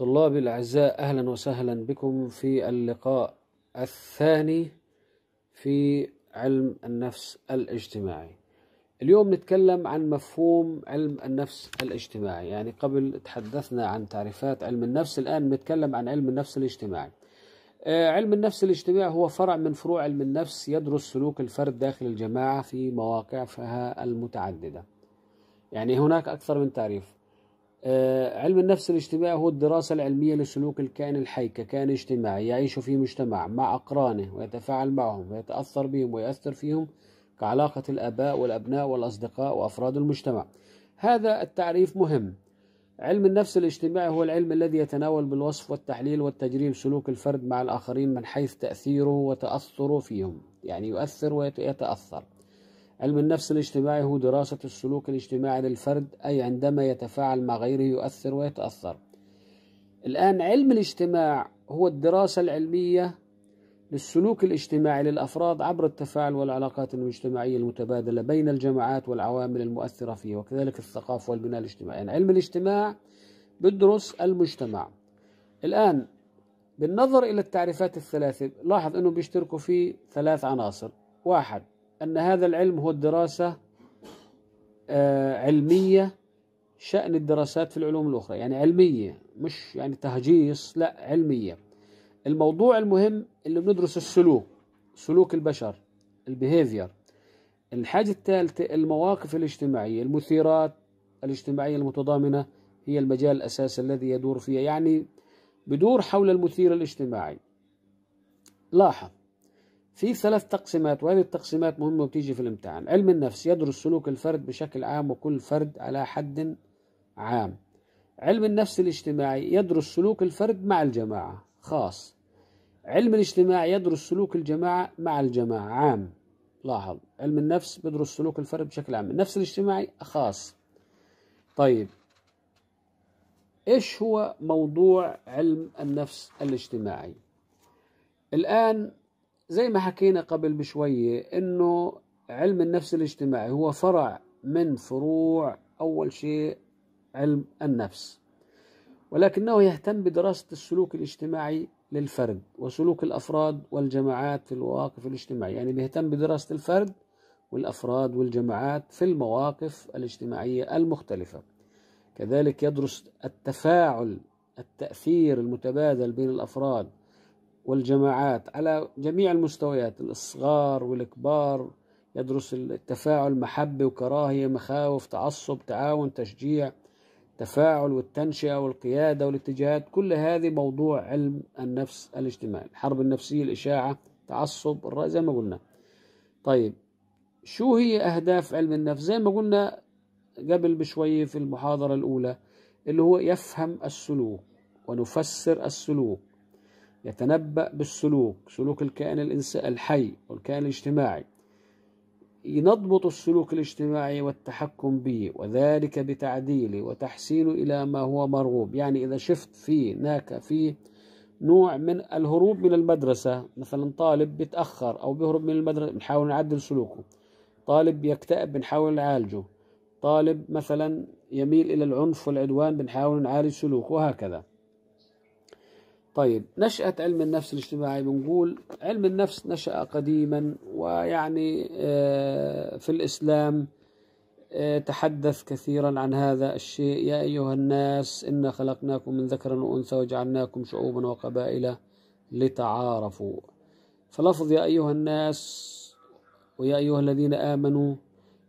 طلابي الأعزاء أهلا وسهلا بكم في اللقاء الثاني في علم النفس الاجتماعي اليوم نتكلم عن مفهوم علم النفس الاجتماعي يعني قبل تحدثنا عن تعريفات علم النفس الآن نتكلم عن علم النفس الاجتماعي آه، علم النفس الاجتماعي هو فرع من فروع علم النفس يدرس سلوك الفرد داخل الجماعة في مواقعها المتعددة يعني هناك أكثر من تعريف آه، علم النفس الاجتماعي هو الدراسة العلمية لسلوك الكائن الحي ككائن اجتماعي يعيش في مجتمع مع أقرانه ويتفاعل معهم ويتأثر بهم ويؤثر فيهم كعلاقة الآباء والأبناء والأصدقاء وأفراد المجتمع هذا التعريف مهم علم النفس الاجتماعي هو العلم الذي يتناول بالوصف والتحليل والتجريب سلوك الفرد مع الآخرين من حيث تأثيره وتأثره فيهم يعني يؤثر ويتأثر علم النفس الاجتماعي هو دراسة السلوك الاجتماعي للفرد أي عندما يتفاعل مع غيره يؤثر ويتأثر الآن علم الاجتماع هو الدراسة العلمية للسلوك الاجتماعي للأفراد عبر التفاعل والعلاقات المجتمعية المتبادلة بين الجماعات والعوامل المؤثرة فيه وكذلك الثقافة والبناء الاجتماعي يعني علم الاجتماع بدرس المجتمع الآن بالنظر إلى التعريفات الثلاثة لاحظ أنه بيشتركوا في ثلاث عناصر واحد أن هذا العلم هو الدراسة آه، علمية شأن الدراسات في العلوم الأخرى يعني علمية مش يعني تهجيص لا علمية الموضوع المهم اللي بندرس السلوك سلوك البشر البيهيفير الحاجة الثالثة المواقف الاجتماعية المثيرات الاجتماعية المتضامنة هي المجال الأساسي الذي يدور فيها يعني بدور حول المثير الاجتماعي لاحظ في ثلاث تقسيمات وهذه التقسيمات مهمة وتيجي في الامتحان علم النفس يدرس سلوك الفرد بشكل عام وكل فرد على حد عام علم النفس الاجتماعي يدرس سلوك الفرد مع الجماعة خاص علم الاجتماع يدرس سلوك الجماعة مع الجماعة عام لاحظ علم النفس بيدرس سلوك الفرد بشكل عام النفس الاجتماعي خاص طيب ايش هو موضوع علم النفس الاجتماعي الآن زي ما حكينا قبل بشوية انه علم النفس الاجتماعي هو فرع من فروع اول شيء علم النفس ولكنه يهتم بدراسة السلوك الاجتماعي للفرد وسلوك الافراد والجماعات في المواقف الاجتماعية يعني بيهتم بدراسة الفرد والافراد والجماعات في المواقف الاجتماعية المختلفة كذلك يدرس التفاعل التأثير المتبادل بين الافراد والجماعات على جميع المستويات الصغار والكبار يدرس التفاعل محبة وكراهية مخاوف تعصب تعاون تشجيع تفاعل والتنشئة والقيادة والاتجاهات كل هذه موضوع علم النفس الاجتماعي الحرب النفسية الإشاعة تعصب الرأي زي ما قلنا طيب شو هي أهداف علم النفس زي ما قلنا قبل بشوية في المحاضرة الأولى اللي هو يفهم السلوك ونفسر السلوك يتنبأ بالسلوك سلوك الكائن الإنسان الحي والكائن الاجتماعي ينضبط السلوك الاجتماعي والتحكم به وذلك بتعديله وتحسينه إلى ما هو مرغوب يعني إذا شفت في هناك في نوع من الهروب من المدرسة مثلا طالب بيتأخر أو بيهرب من المدرسة بنحاول نعدل سلوكه طالب يكتئب بنحاول نعالجه طالب مثلا يميل إلى العنف والعدوان بنحاول نعالج سلوكه وهكذا طيب نشأة علم النفس الاجتماعي بنقول علم النفس نشأ قديما ويعني آه، في الإسلام آه، تحدث كثيرا عن هذا الشيء يا أيها الناس إنا خلقناكم من ذكر وأنثى وجعلناكم شعوبا وقبائل لتعارفوا فلفظ يا أيها الناس ويا أيها الذين آمنوا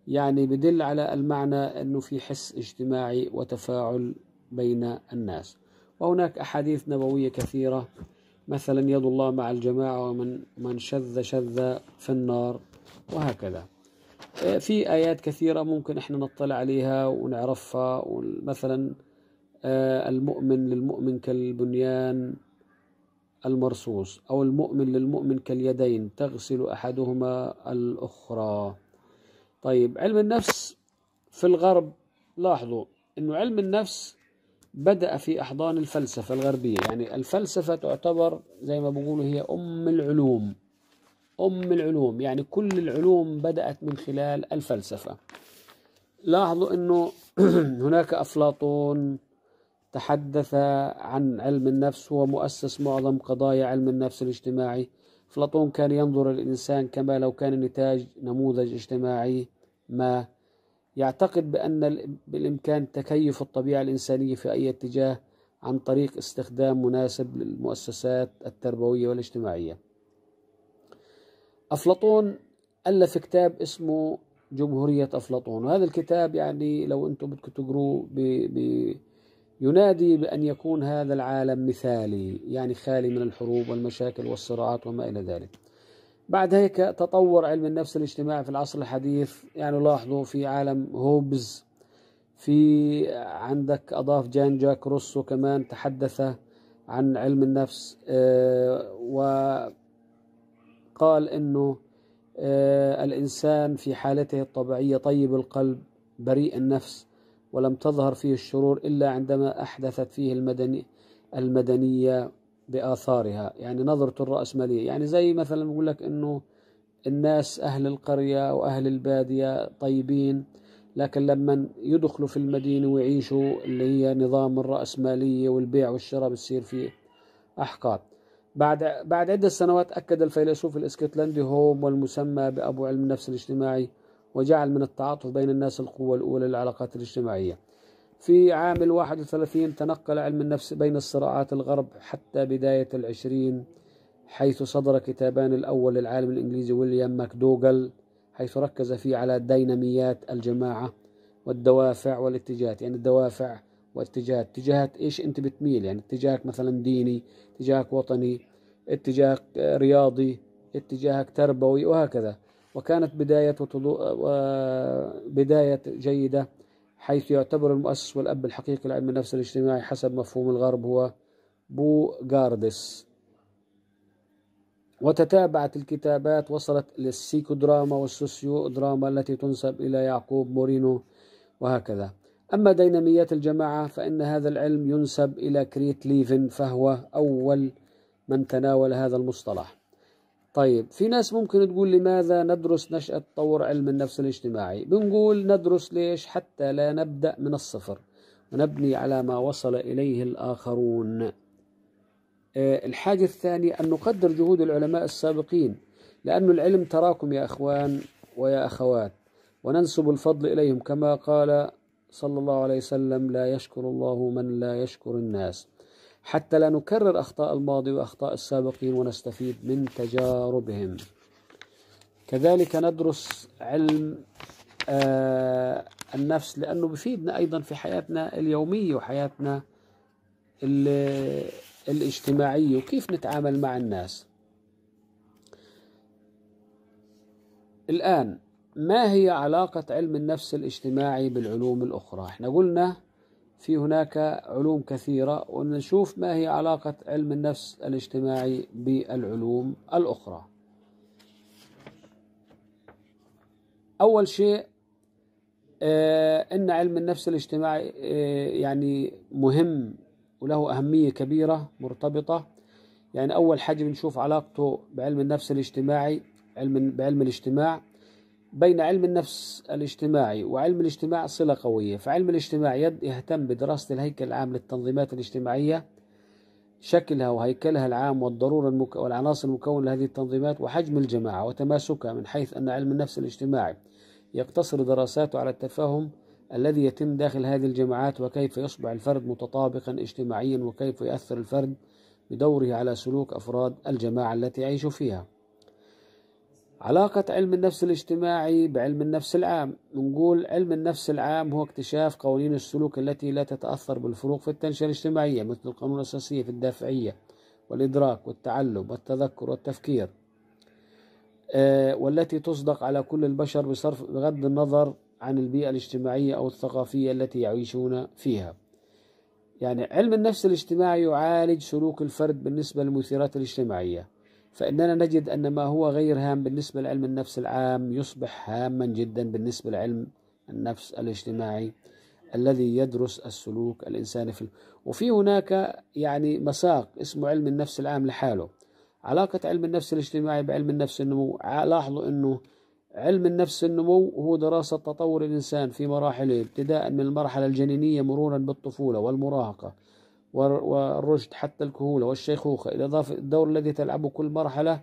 يعني بدل على المعنى أنه في حس اجتماعي وتفاعل بين الناس وهناك أحاديث نبوية كثيرة مثلا يد الله مع الجماعة ومن من شذ شذ في النار وهكذا آه، في آيات كثيرة ممكن إحنا نطلع عليها ونعرفها مثلا آه، المؤمن للمؤمن كالبنيان المرصوص أو المؤمن للمؤمن كاليدين تغسل أحدهما الأخرى طيب علم النفس في الغرب لاحظوا أنه علم النفس بدأ في أحضان الفلسفة الغربية يعني الفلسفة تعتبر زي ما بقولوا هي أم العلوم أم العلوم يعني كل العلوم بدأت من خلال الفلسفة لاحظوا أنه هناك أفلاطون تحدث عن علم النفس هو مؤسس معظم قضايا علم النفس الاجتماعي أفلاطون كان ينظر للإنسان كما لو كان نتاج نموذج اجتماعي ما يعتقد بأن بالإمكان تكيف الطبيعة الإنسانية في أي اتجاه عن طريق استخدام مناسب للمؤسسات التربوية والاجتماعية. أفلاطون ألف كتاب اسمه جمهورية أفلاطون، وهذا الكتاب يعني لو أنتم بدكم تقروه ينادي بأن يكون هذا العالم مثالي، يعني خالي من الحروب والمشاكل والصراعات وما إلى ذلك. بعد هيك تطور علم النفس الاجتماعي في العصر الحديث يعني لاحظوا في عالم هوبز في عندك أضاف جان جاك روسو كمان تحدث عن علم النفس آه، وقال أنه آه، الإنسان في حالته الطبيعية طيب القلب بريء النفس ولم تظهر فيه الشرور إلا عندما أحدثت فيه المدني المدنية بآثارها يعني نظرة الرأسمالية يعني زي مثلا بقول لك إنه الناس أهل القرية وأهل البادية طيبين لكن لما يدخلوا في المدينة ويعيشوا اللي هي نظام الرأسمالية والبيع والشراء بتصير فيه أحقاد بعد بعد عدة سنوات أكد الفيلسوف الاسكتلندي هوم والمسمى بأبو علم النفس الاجتماعي وجعل من التعاطف بين الناس القوة الأولى للعلاقات الاجتماعية في عام الواحد وثلاثين تنقل علم النفس بين الصراعات الغرب حتى بداية العشرين حيث صدر كتابان الأول للعالم الإنجليزي ويليام ماكدوغل حيث ركز فيه على ديناميات الجماعة والدوافع والاتجاهات يعني الدوافع واتجاهات اتجاهات ايش انت بتميل يعني اتجاهك مثلا ديني اتجاهك وطني اتجاهك رياضي اتجاهك تربوي وهكذا وكانت بداية بداية جيدة حيث يعتبر المؤسس والأب الحقيقي لعلم النفس الاجتماعي حسب مفهوم الغرب هو بو جاردس وتتابعت الكتابات وصلت دراما والسوسيو دراما التي تنسب إلى يعقوب مورينو وهكذا أما ديناميات الجماعة فإن هذا العلم ينسب إلى كريت ليفن فهو أول من تناول هذا المصطلح طيب في ناس ممكن تقول لماذا ندرس نشأة تطور علم النفس الاجتماعي بنقول ندرس ليش حتى لا نبدأ من الصفر ونبني على ما وصل إليه الآخرون آه، الحاجة الثانية أن نقدر جهود العلماء السابقين لأن العلم تراكم يا أخوان ويا أخوات وننسب الفضل إليهم كما قال صلى الله عليه وسلم لا يشكر الله من لا يشكر الناس حتى لا نكرر أخطاء الماضي وأخطاء السابقين ونستفيد من تجاربهم كذلك ندرس علم آه، النفس لأنه بفيدنا أيضا في حياتنا اليومية وحياتنا الاجتماعية وكيف نتعامل مع الناس الآن ما هي علاقة علم النفس الاجتماعي بالعلوم الأخرى؟ احنا قلنا في هناك علوم كثيرة ونشوف ما هي علاقة علم النفس الاجتماعي بالعلوم الأخرى أول شيء آه، أن علم النفس الاجتماعي آه، يعني مهم وله أهمية كبيرة مرتبطة يعني أول حاجة بنشوف علاقته بعلم النفس الاجتماعي علم بعلم الاجتماع بين علم النفس الاجتماعي وعلم الاجتماع صلة قوية فعلم الاجتماع يهتم بدراسة الهيكل العام للتنظيمات الاجتماعية شكلها وهيكلها العام والضرورة المك... والعناصر المكونة لهذه التنظيمات وحجم الجماعة وتماسكها من حيث أن علم النفس الاجتماعي يقتصر دراساته على التفاهم الذي يتم داخل هذه الجماعات وكيف يصبح الفرد متطابقا اجتماعيا وكيف يؤثر الفرد بدوره على سلوك أفراد الجماعة التي يعيش فيها علاقة علم النفس الاجتماعي بعلم النفس العام نقول علم النفس العام هو اكتشاف قوانين السلوك التي لا تتأثر بالفروق في التنشئة الاجتماعية مثل القانون الأساسية في الدافعية والإدراك والتعلم والتذكر والتفكير آه، والتي تصدق على كل البشر بصرف بغض النظر عن البيئة الاجتماعية أو الثقافية التي يعيشون فيها يعني علم النفس الاجتماعي يعالج سلوك الفرد بالنسبة للمثيرات الاجتماعية فإننا نجد أن ما هو غير هام بالنسبة لعلم النفس العام يصبح هاما جدا بالنسبة لعلم النفس الاجتماعي الذي يدرس السلوك الإنساني في وفي هناك يعني مساق اسمه علم النفس العام لحاله علاقة علم النفس الاجتماعي بعلم النفس النمو لاحظوا أنه علم النفس النمو هو دراسة تطور الإنسان في مراحله ابتداء من المرحلة الجنينية مرورا بالطفولة والمراهقة والرشد حتى الكهولة والشيخوخة إلى إضافة الدور الذي تلعبه كل مرحلة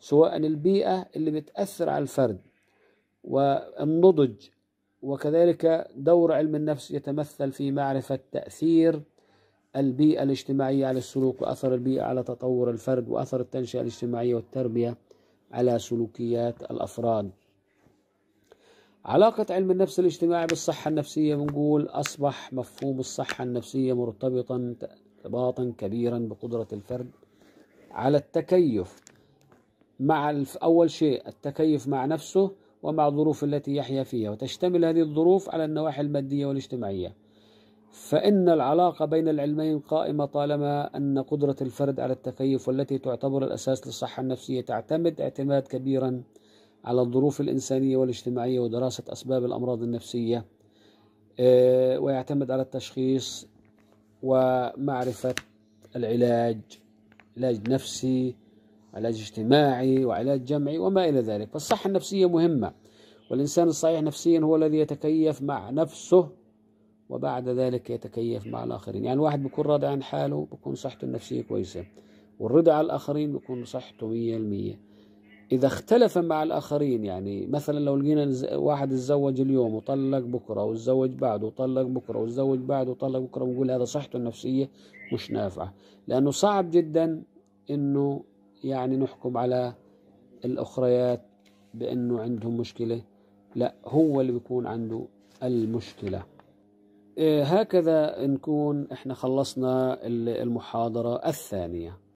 سواء البيئة اللي بتأثر على الفرد والنضج وكذلك دور علم النفس يتمثل في معرفة تأثير البيئة الاجتماعية على السلوك وأثر البيئة على تطور الفرد وأثر التنشئة الاجتماعية والتربية على سلوكيات الأفراد علاقة علم النفس الاجتماعي بالصحة النفسية بنقول أصبح مفهوم الصحة النفسية مرتبطا ارتباطا كبيرا بقدرة الفرد على التكيف مع أول شيء التكيف مع نفسه ومع الظروف التي يحيا فيها وتشتمل هذه الظروف على النواحي المادية والاجتماعية فإن العلاقة بين العلمين قائمة طالما أن قدرة الفرد على التكيف والتي تعتبر الأساس للصحة النفسية تعتمد اعتماد كبيرا على الظروف الإنسانية والاجتماعية ودراسة أسباب الأمراض النفسية آه، ويعتمد على التشخيص ومعرفة العلاج علاج نفسي علاج اجتماعي وعلاج جمعي وما إلى ذلك فالصحة النفسية مهمة والإنسان الصحيح نفسيا هو الذي يتكيف مع نفسه وبعد ذلك يتكيف مع الآخرين يعني واحد بيكون راضي عن حاله بيكون صحته النفسية كويسة والرضا على الآخرين بيكون صحته مية المية إذا اختلف مع الآخرين يعني مثلا لو لقينا واحد اتزوج اليوم وطلق بكرة وتزوج بعده وطلق بكرة وتزوج بعده وطلق بكرة بنقول هذا صحته النفسية مش نافعة لأنه صعب جدا إنه يعني نحكم على الأخريات بأنه عندهم مشكلة لا هو اللي بيكون عنده المشكلة إيه، هكذا نكون احنا خلصنا المحاضرة الثانية